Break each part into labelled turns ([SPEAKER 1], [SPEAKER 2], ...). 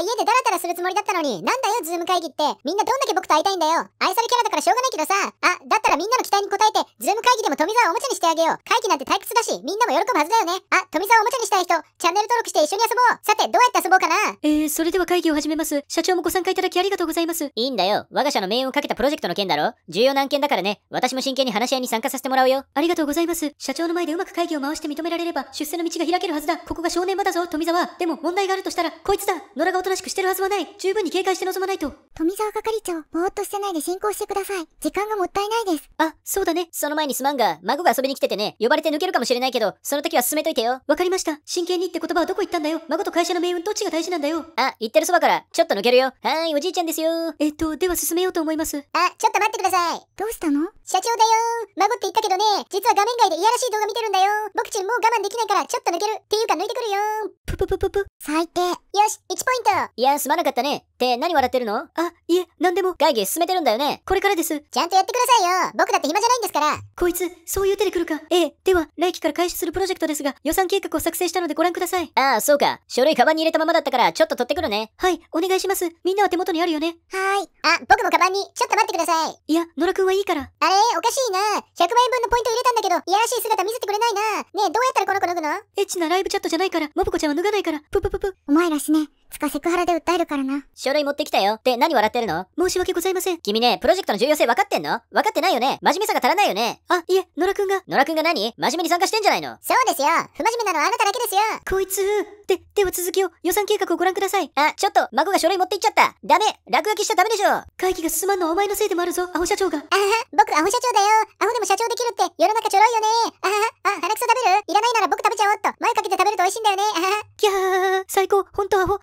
[SPEAKER 1] は家でダラダラするつもりだったのに、なんだよ、ズーム会議って。みんなどんだけ僕と会いたいんだよ。愛されキャラだからしょうがないけどさ。あ、だったらみんなの期待に応えて、ズーム会議でも富沢をおもちゃにしてあげよう。会議なんて退屈だし、
[SPEAKER 2] みんなも喜ぶはずだよね。あ、富沢をおもちゃにしたい人、チャンネル登録して一緒に遊ぼう。さて、どうやって遊ぼうかなえー、それでは会議を始めます。社長もご参加いただきありがとうございます。いいんだよ。我が社の命運をかけたプロジェクトの件だろ重要な案件だからね。私も真剣に話し合いに参加させてもらうよ。ありがとうございます。社長の前でうまく会議を回して認められれば、出世の道が開けるはずだ。ここが正念場だぞ、富沢。でも問題があるとしたら、こいつだ。野良がたらしくしてるはずはない。十分に警戒して臨まないと。富沢係長、ぼーっとしてないで進行してください。時間がもったいないです。あ、そうだね。その前にすまんが、孫が遊びに来ててね、呼ばれて抜けるかもしれないけど、その時は進めといてよ。わかりました。真剣にって言葉はどこ行ったんだよ。孫と会社の命運どっちが大事なんだよ。あ、言ってるそばから、ちょっと抜けるよ。はーい、おじいちゃんですよ。えっと、では進めようと思います。あ、ちょっと待ってください。どうしたの社長だよ孫って言ったけどね、実は画面外でいやらしい動画見てるんだよ。
[SPEAKER 1] 僕ちんもう我慢できないから、ちょっと抜ける。っていうか抜いてくるよ。ぷぷ
[SPEAKER 2] ぷぷぷ。最低。よし、1ポイント。いや、すまなかったね。って何笑ってるのあ、いえ、何でも。会議進めてるんだよね。これからです。ちゃんとやってくださいよ。僕だって暇じゃないんですから。こいつ、そういう手で来るか。ええ、では、来期から開始するプロジェクトですが、予算計画を作成したのでご覧ください。ああ、そうか。書類カバンに入れたままだったから、ちょっと取ってくるね。はい、お願いします。みんなは手元にあるよね。はい。あ、僕もカバンに、ちょっと待ってください。い
[SPEAKER 1] や、野良くんはいいから。あれ、おかしいな。100万円分のポイント入れたんだけど、いやらしい姿見せてくれないな。ねえ、ど
[SPEAKER 2] うやったらこの子脱ぐのエッチなライブチャットじゃないから、もぶこちゃんは脱がないから、ぷぷぷぷ。お前ら死ね。つかセクハラで訴えるからな。書類持ってきたよ。で、何笑ってるの申し訳ございません。君ね、プロジェクトの重要性分かってんの分かってないよね。真面目さが足らないよね。あ、いえ、野良くんが。野良くんが何真面目に参加してんじゃないのそうですよ。不真面目なのはあなただけですよ。こいつ。で、では続きを、予算計画をご覧ください。あ、ちょっと、孫が書類持っていっちゃった。ダメ落書きしちゃダメでしょ会議が進まんのはお前のせいでもあるぞ、アホ社長が。あは僕アホ社長だよ。アホでも社長できるって、世の中ちょろいよね。あはあ、鼻くそだべ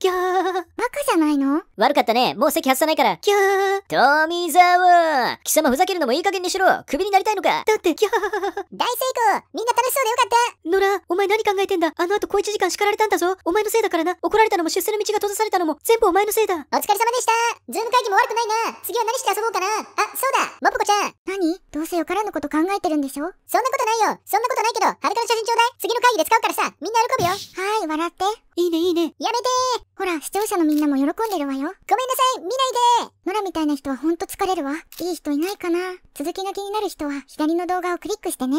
[SPEAKER 2] キャー。バカじゃないの悪かったね。もう席外さないから。キャー。富沢貴様ふざけるのもいい加減にしろ。クビになりたいのかだって、キャー。大成功みんな楽しそうでよかった野良、お前何考えてんだあの後小一時間叱られたんだぞ。お前のせいだからな。怒られたのも出世の道が閉ざされたのも全部お前のせいだ。お疲れ様でした。ズーム会議も悪くないな。次は何して遊ぼうかな。あ、そうだ。
[SPEAKER 1] もぽこちゃん。何どうせよからぬこと考えてるんでしょそんなことないよ。そんなことないけど、はるかの写真ちょうだい。次の会議で使うからさ、みんな喜ぶよ。はい、笑って。いいね、いいね。やめてほら、視聴者のみんなも喜んでるわよ。ごめんなさい見ないでノラみたいな人はほんと疲れるわ。いい人いないかな続きが気になる人は左の動画をクリックしてね。